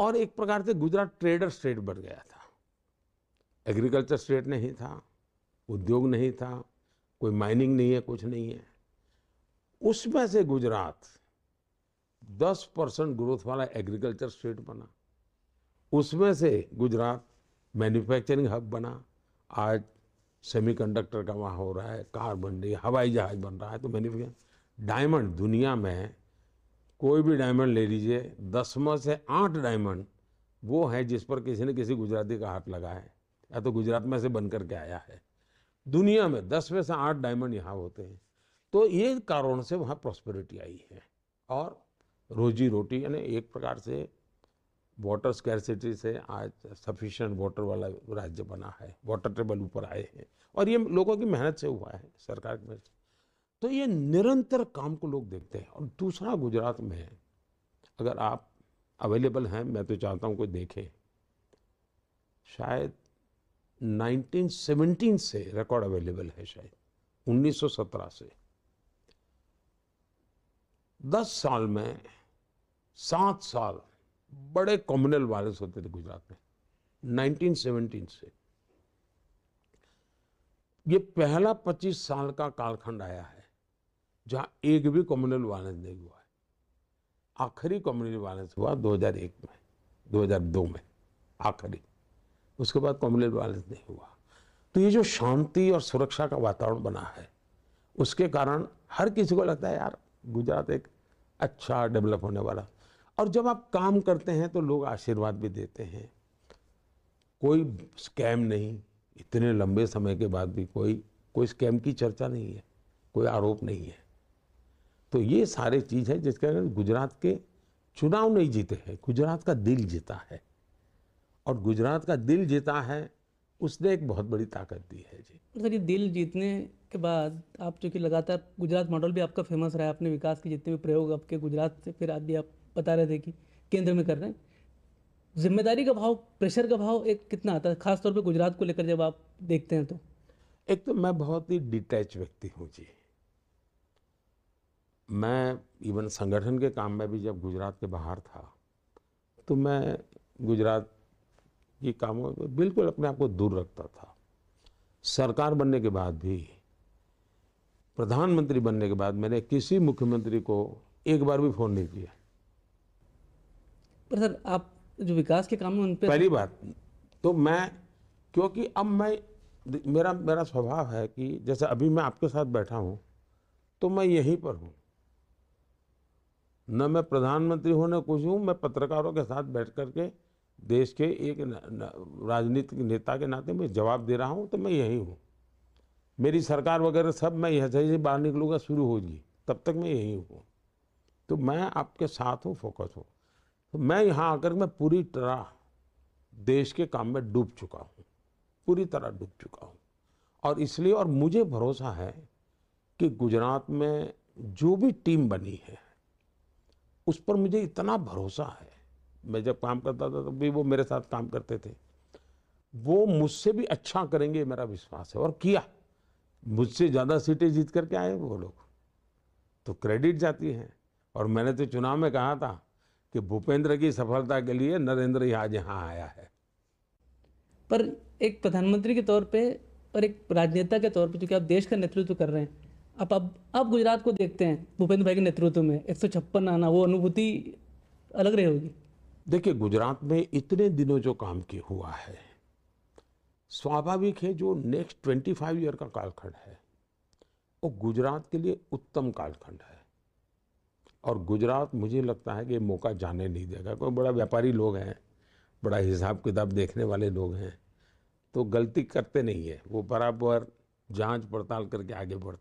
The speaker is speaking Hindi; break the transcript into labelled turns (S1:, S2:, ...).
S1: और एक प्रकार से गुजरात ट्रेडर स्टेट बन गया था एग्रीकल्चर स्टेट नहीं था उद्योग नहीं था कोई माइनिंग नहीं है कुछ नहीं है उसमें से गुजरात 10 परसेंट ग्रोथ वाला एग्रीकल्चर स्टेट बना उसमें से गुजरात मैन्युफैक्चरिंग हब बना आज सेमीकंडक्टर का वहाँ हो रहा है कार बन रही है हवाई जहाज बन रहा है तो मैन्युफैक्चर डायमंड दुनिया में कोई भी डायमंड ले लीजिए दसवा से आठ डायमंड वो है जिस पर किसी ने किसी गुजराती का हाथ लगा है या तो गुजरात में से बन के आया है दुनिया में दसवें से आठ डायमंड यहाँ होते हैं तो ये कारण से वहाँ प्रॉस्पेरिटी आई है और रोजी रोटी यानी एक प्रकार से वाटर स्कैरसिटी से आज सफिशेंट वाटर वाला राज्य बना है वाटर टेबल ऊपर आए हैं और ये लोगों की मेहनत से हुआ है सरकार की मेहनत तो ये निरंतर काम को लोग देखते हैं और दूसरा गुजरात में है अगर आप अवेलेबल हैं मैं तो चाहता हूँ कोई देखे शायद 1917 से रिकॉर्ड अवेलेबल है शायद 1917 से 10 साल में सात साल बड़े कॉम्युनल वायलेंस होते थे गुजरात में 1917 से ये पहला 25 साल का कालखंड आया है जहां एक भी कम्युनल वायलेंस नहीं हुआ है आखिरी कम्युनल वायलेंस हुआ 2001 में 2002 में आखिरी उसके बाद कम्युनल वायलेंस नहीं हुआ तो ये जो शांति और सुरक्षा का वातावरण बना है उसके कारण हर किसी को लगता है यार गुजरात एक अच्छा डेवलप होने वाला और जब आप काम करते हैं तो लोग आशीर्वाद भी देते हैं कोई स्कैम नहीं इतने लंबे समय के बाद भी कोई कोई स्कैम की चर्चा नहीं है कोई आरोप नहीं है तो ये सारे चीज़ है जिसके कारण गुजरात के चुनाव नहीं जीते हैं गुजरात का दिल जीता है और गुजरात का दिल जीता है उसने एक बहुत बड़ी ताकत दी है
S2: जी सर मतलब ये दिल जीतने के बाद आप चूँकि लगातार गुजरात मॉडल भी आपका फेमस रहा है आपने विकास के जितने भी प्रयोग आपके गुजरात से फिर आदि आप बता रहे थे कि केंद्र में कर रहे हैं जिम्मेदारी का भाव प्रेशर का भाव एक कितना आता है खासतौर पर गुजरात को लेकर जब आप देखते हैं तो एक तो मैं बहुत ही डिटैच व्यक्ति हूँ जी
S1: मैं इवन संगठन के काम में भी जब गुजरात के बाहर था तो मैं गुजरात की कामों में बिल्कुल अपने आप को दूर रखता था सरकार बनने के बाद भी प्रधानमंत्री बनने के बाद मैंने किसी मुख्यमंत्री को एक बार भी फोन नहीं किया
S2: पर सर आप जो विकास के काम में उन पर पहली
S1: बात तो मैं क्योंकि अब मैं मेरा मेरा स्वभाव है कि जैसे अभी मैं आपके साथ बैठा हूँ तो मैं यहीं पर हूँ न मैं प्रधानमंत्री होने कुछ हूँ मैं पत्रकारों के साथ बैठ कर के देश के एक राजनीतिक नेता के नाते मैं जवाब दे रहा हूँ तो मैं यही हूँ मेरी सरकार वगैरह सब मैं यहाँ से बाहर निकलूँगा शुरू होगी तब तक मैं यही हूँ तो मैं आपके साथ हूँ फोकस हूँ तो मैं यहाँ आकर मैं पूरी तरह देश के काम में डूब चुका हूँ पूरी तरह डूब चुका हूँ और इसलिए और मुझे भरोसा है कि गुजरात में जो भी टीम बनी है उस पर मुझे इतना भरोसा है मैं जब काम करता था तब तो भी वो मेरे साथ काम करते थे वो मुझसे भी अच्छा करेंगे मेरा विश्वास है और किया मुझसे ज़्यादा सीटें जीत करके आए वो लोग तो क्रेडिट जाती है और मैंने तो चुनाव में कहा था कि भूपेंद्र की सफलता के लिए नरेंद्र ही आज यहाँ आया है
S2: पर एक प्रधानमंत्री के तौर पे और एक राजनेता के तौर पे चूँकि आप देश का नेतृत्व कर रहे हैं अब अब अब गुजरात को देखते हैं भूपेंद्र भाई के नेतृत्व में एक सौ छप्पन आना वो अनुभूति अलग रही होगी
S1: देखिए गुजरात में इतने दिनों जो काम की हुआ है स्वाभाविक है जो नेक्स्ट ट्वेंटी फाइव ईयर का कालखंड है वो गुजरात के लिए उत्तम कालखंड है और गुजरात मुझे लगता है कि मौका जाने नहीं देगा कोई बड़ा व्यापारी लोग हैं बड़ा हिसाब किताब देखने वाले लोग हैं तो गलती करते नहीं है वो बराबर जांच पड़ताल करके आगे बढ़ते